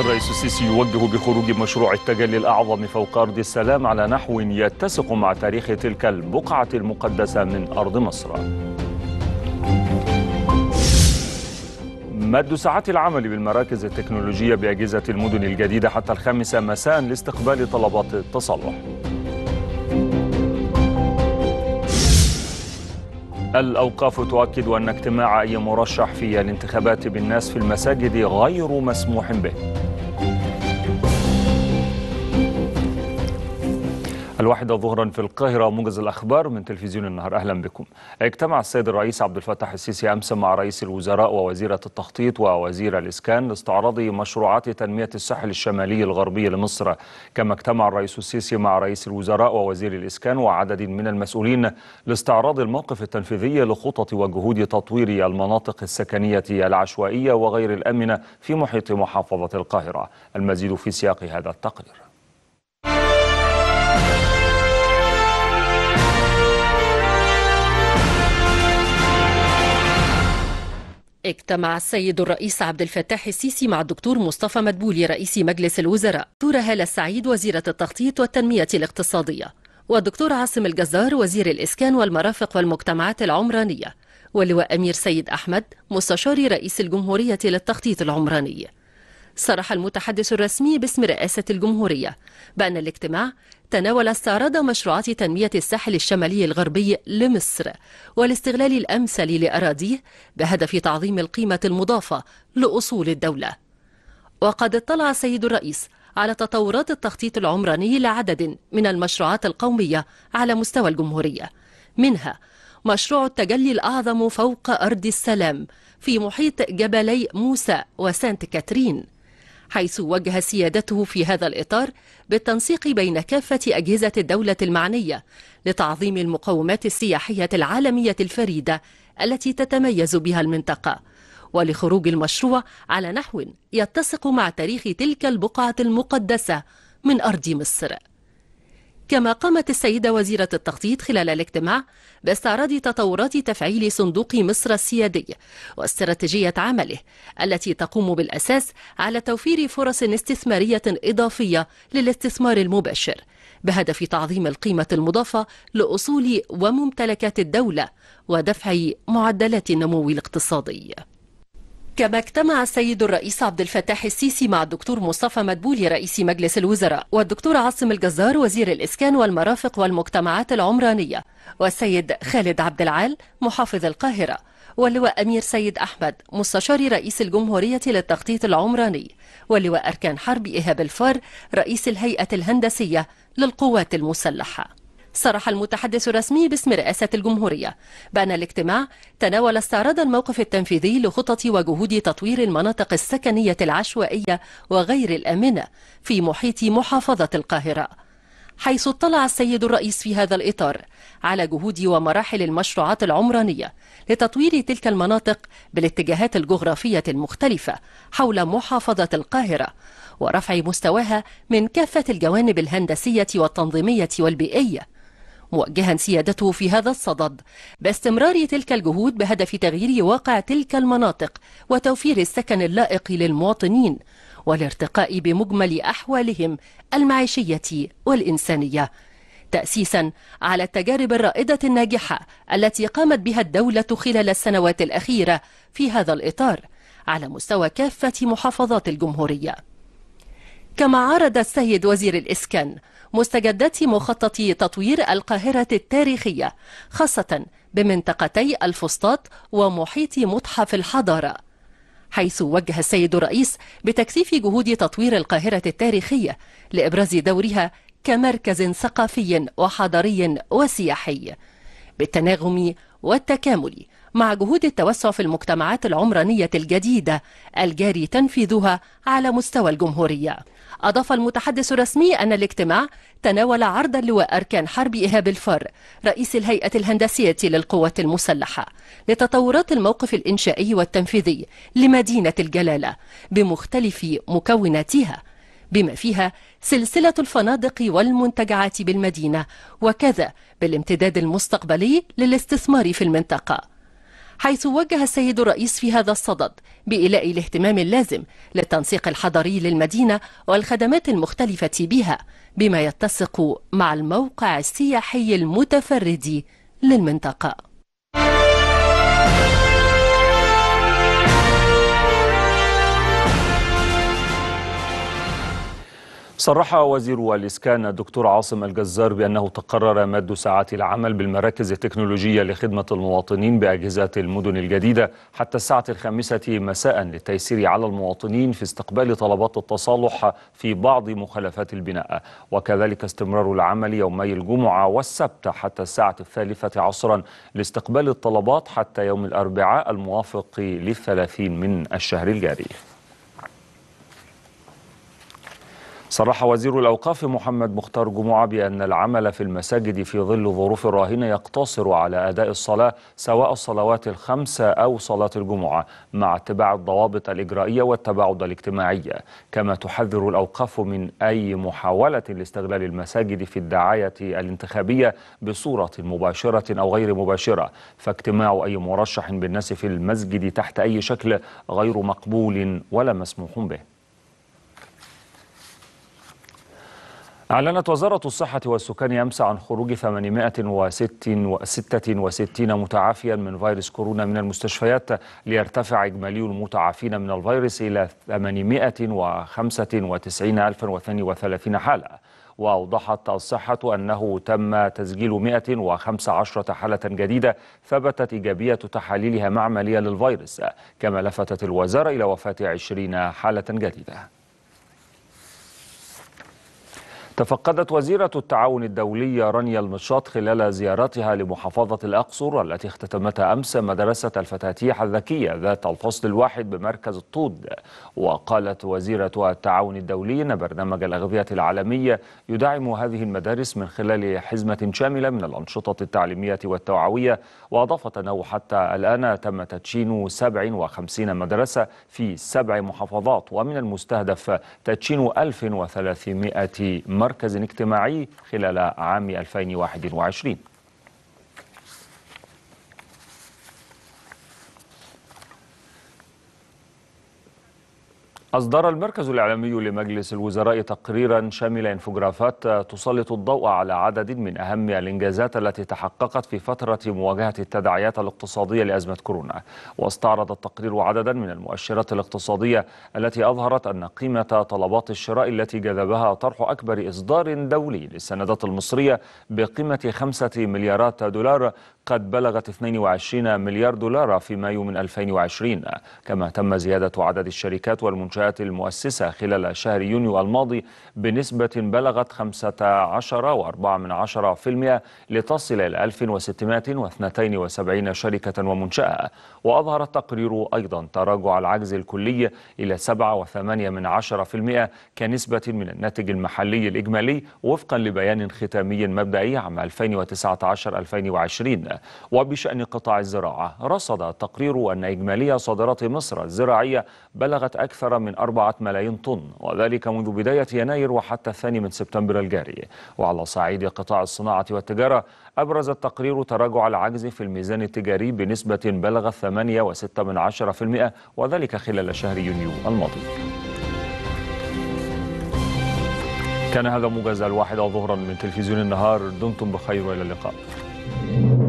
الرئيس السيسي يوجه بخروج مشروع التجلي الأعظم فوق أرض السلام على نحو يتسق مع تاريخ تلك البقعة المقدسة من أرض مصر مد ساعات العمل بالمراكز التكنولوجية بأجهزة المدن الجديدة حتى الخامسة مساء لاستقبال طلبات التصلح الأوقاف تؤكد أن اجتماع أي مرشح في الانتخابات بالناس في المساجد غير مسموح به الواحدة ظهرا في القاهرة موجز الأخبار من تلفزيون النهار أهلا بكم اجتمع السيد الرئيس عبد الفتاح السيسي أمس مع رئيس الوزراء ووزيرة التخطيط ووزير الإسكان لاستعراض مشروعات تنمية الساحل الشمالي الغربي لمصر كما اجتمع الرئيس السيسي مع رئيس الوزراء ووزير الإسكان وعدد من المسؤولين لاستعراض الموقف التنفيذي لخطط وجهود تطوير المناطق السكنية العشوائية وغير الآمنة في محيط محافظة القاهرة المزيد في سياق هذا التقرير اجتمع السيد الرئيس عبد الفتاح السيسي مع الدكتور مصطفى مدبولي رئيس مجلس الوزراء دكتورة هالة السعيد وزيرة التخطيط والتنمية الاقتصادية والدكتور عاصم الجزار وزير الإسكان والمرافق والمجتمعات العمرانية واللواء أمير سيد أحمد مستشار رئيس الجمهورية للتخطيط العمراني صرح المتحدث الرسمي باسم رئاسة الجمهورية بأن الاجتماع تناول استعراض مشروعات تنمية الساحل الشمالي الغربي لمصر والاستغلال الأمثل لأراضيه بهدف تعظيم القيمة المضافة لأصول الدولة وقد اطلع السيد الرئيس على تطورات التخطيط العمراني لعدد من المشروعات القومية على مستوى الجمهورية منها مشروع التجلي الأعظم فوق أرض السلام في محيط جبلي موسى وسانت كاترين حيث وجه سيادته في هذا الإطار بالتنسيق بين كافة أجهزة الدولة المعنية لتعظيم المقومات السياحية العالمية الفريدة التي تتميز بها المنطقة ولخروج المشروع على نحو يتسق مع تاريخ تلك البقعة المقدسة من أرض مصر كما قامت السيدة وزيرة التخطيط خلال الاجتماع باستعراض تطورات تفعيل صندوق مصر السيادي واستراتيجية عمله التي تقوم بالأساس على توفير فرص استثمارية إضافية للاستثمار المباشر بهدف تعظيم القيمة المضافة لأصول وممتلكات الدولة ودفع معدلات النمو الاقتصادي كما اجتمع السيد الرئيس عبد الفتاح السيسي مع الدكتور مصطفى مدبولي رئيس مجلس الوزراء والدكتور عاصم الجزار وزير الإسكان والمرافق والمجتمعات العمرانية والسيد خالد عبد العال محافظ القاهرة واللواء أمير سيد أحمد مستشار رئيس الجمهورية للتخطيط العمراني واللواء أركان حرب إيهاب الفار رئيس الهيئة الهندسية للقوات المسلحة صرح المتحدث الرسمي باسم رئاسة الجمهورية بأن الاجتماع تناول استعراض الموقف التنفيذي لخطط وجهود تطوير المناطق السكنية العشوائية وغير الآمنة في محيط محافظة القاهرة حيث اطلع السيد الرئيس في هذا الإطار على جهود ومراحل المشروعات العمرانية لتطوير تلك المناطق بالاتجاهات الجغرافية المختلفة حول محافظة القاهرة ورفع مستواها من كافة الجوانب الهندسية والتنظيمية والبيئية موجها سيادته في هذا الصدد باستمرار تلك الجهود بهدف تغيير واقع تلك المناطق وتوفير السكن اللائق للمواطنين والارتقاء بمجمل أحوالهم المعيشية والإنسانية تأسيسا على التجارب الرائدة الناجحة التي قامت بها الدولة خلال السنوات الأخيرة في هذا الإطار على مستوى كافة محافظات الجمهورية كما عرض السيد وزير الإسكان مستجدات مخطط تطوير القاهرة التاريخية خاصة بمنطقتي الفسطاط ومحيط متحف الحضارة حيث وجه السيد الرئيس بتكثيف جهود تطوير القاهرة التاريخية لإبراز دورها كمركز ثقافي وحضاري وسياحي بالتناغم والتكامل مع جهود التوسع في المجتمعات العمرانية الجديدة الجاري تنفيذها على مستوى الجمهورية أضاف المتحدث الرسمي أن الاجتماع تناول عرض اللواء أركان حرب إيهاب الفر رئيس الهيئة الهندسية للقوات المسلحة لتطورات الموقف الإنشائي والتنفيذي لمدينة الجلالة بمختلف مكوناتها بما فيها سلسلة الفنادق والمنتجعات بالمدينة وكذا بالامتداد المستقبلي للاستثمار في المنطقة حيث وجه السيد الرئيس في هذا الصدد بإيلاء الاهتمام اللازم للتنسيق الحضري للمدينة والخدمات المختلفة بها بما يتسق مع الموقع السياحي المتفرد للمنطقة صرح وزير الإسكان الدكتور عاصم الجزار بأنه تقرر مد ساعات العمل بالمراكز التكنولوجية لخدمة المواطنين بأجهزة المدن الجديدة حتى الساعة الخامسة مساء للتيسير على المواطنين في استقبال طلبات التصالح في بعض مخالفات البناء وكذلك استمرار العمل يومي الجمعة والسبت حتى الساعة الثالثة عصرا لاستقبال الطلبات حتى يوم الأربعاء الموافق للثلاثين من الشهر الجاري صرح وزير الأوقاف محمد مختار جمعة بأن العمل في المساجد في ظل الظروف الراهنة يقتصر على أداء الصلاة سواء الصلوات الخمسة أو صلاة الجمعة مع اتباع الضوابط الإجرائية والتباعد الاجتماعية كما تحذر الأوقاف من أي محاولة لاستغلال المساجد في الدعاية الانتخابية بصورة مباشرة أو غير مباشرة فاجتماع أي مرشح بالناس في المسجد تحت أي شكل غير مقبول ولا مسموح به أعلنت وزارة الصحة والسكان أمس عن خروج 866 متعافيا من فيروس كورونا من المستشفيات ليرتفع إجمالي المتعافين من الفيروس إلى 895032 حالة وأوضحت الصحة أنه تم تسجيل 115 حالة جديدة ثبتت إيجابية تحاليلها معملية للفيروس كما لفتت الوزارة إلى وفاة 20 حالة جديدة تفقدت وزيرة التعاون الدولي رانيا المشاط خلال زيارتها لمحافظة الأقصر التي اختتمتها أمس مدرسة الفتاتيح الذكية ذات الفصل الواحد بمركز الطود وقالت وزيرة التعاون الدولي أن برنامج الأغذية العالمية يدعم هذه المدارس من خلال حزمة شاملة من الأنشطة التعليمية والتوعوية وأضافت أنه حتى الآن تم تدشين 57 مدرسة في سبع محافظات ومن المستهدف تدشين 1300 مركز مركز اجتماعي خلال عام 2021 أصدر المركز الإعلامي لمجلس الوزراء تقريرا شامل انفوجرافات تسلط الضوء على عدد من أهم الإنجازات التي تحققت في فترة مواجهة التداعيات الاقتصادية لأزمة كورونا واستعرض التقرير عددا من المؤشرات الاقتصادية التي أظهرت أن قيمة طلبات الشراء التي جذبها طرح أكبر إصدار دولي للسندات المصرية بقيمة خمسة مليارات دولار قد بلغت 22 مليار دولار في مايو من 2020 كما تم زيادة عدد الشركات والمنشآت المؤسسة خلال شهر يونيو الماضي بنسبة بلغت 15.4% لتصل إلى 1672 شركة ومنشأة وأظهر التقرير أيضا تراجع العجز الكلي إلى 7.8% كنسبة من الناتج المحلي الإجمالي وفقا لبيان ختامي مبدئي عام 2019 2020 وبشأن قطاع الزراعة رصد تقرير أن إجمالية صادرات مصر الزراعية بلغت أكثر من 4 ملايين طن وذلك منذ بداية يناير وحتى الثاني من سبتمبر الجاري وعلى صعيد قطاع الصناعة والتجارة أبرز التقرير تراجع العجز في الميزان التجاري بنسبة بلغت 8.6% وذلك خلال شهر يونيو الماضي كان هذا موجز الواحد ظهرا من تلفزيون النهار دمتم بخير والى اللقاء